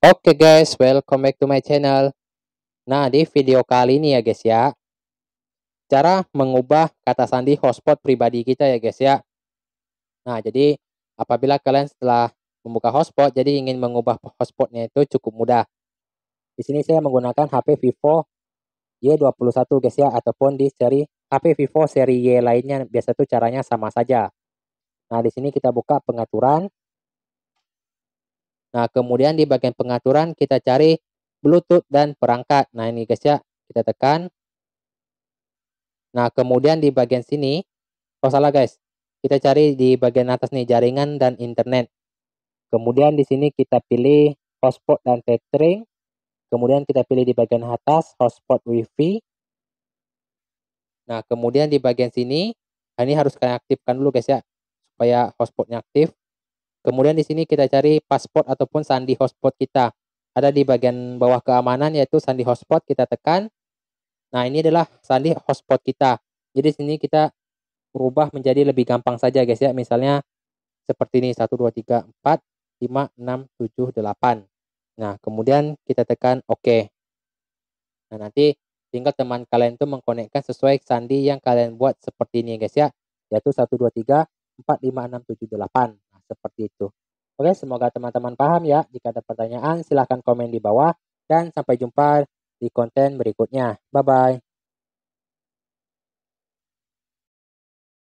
Oke okay guys, welcome back to my channel. Nah, di video kali ini ya guys ya, cara mengubah kata sandi hotspot pribadi kita ya guys ya. Nah, jadi apabila kalian setelah membuka hotspot, jadi ingin mengubah hotspotnya itu cukup mudah. Di sini saya menggunakan HP Vivo Y21 guys ya, ataupun di seri HP Vivo seri Y lainnya, biasa tuh caranya sama saja. Nah, di sini kita buka pengaturan. Nah, kemudian di bagian pengaturan kita cari Bluetooth dan perangkat. Nah, ini guys ya, kita tekan. Nah, kemudian di bagian sini, oh salah guys, kita cari di bagian atas nih jaringan dan internet. Kemudian di sini kita pilih hotspot dan tethering. Kemudian kita pilih di bagian atas hotspot wifi. Nah, kemudian di bagian sini, nah, ini harus kalian aktifkan dulu guys ya, supaya hotspotnya aktif. Kemudian di sini kita cari password ataupun sandi hotspot kita. Ada di bagian bawah keamanan yaitu sandi hotspot kita tekan. Nah, ini adalah sandi hotspot kita. Jadi sini kita berubah menjadi lebih gampang saja guys ya. Misalnya seperti ini 1 2 3 4 5 6 7 8. Nah, kemudian kita tekan oke. OK. Nah, nanti tinggal teman kalian itu mengkonekkan sesuai sandi yang kalian buat seperti ini guys ya. Yaitu 1 2 3 4 5 6 7 8 seperti itu. Oke, semoga teman-teman paham ya. Jika ada pertanyaan, silahkan komen di bawah. Dan sampai jumpa di konten berikutnya. Bye-bye.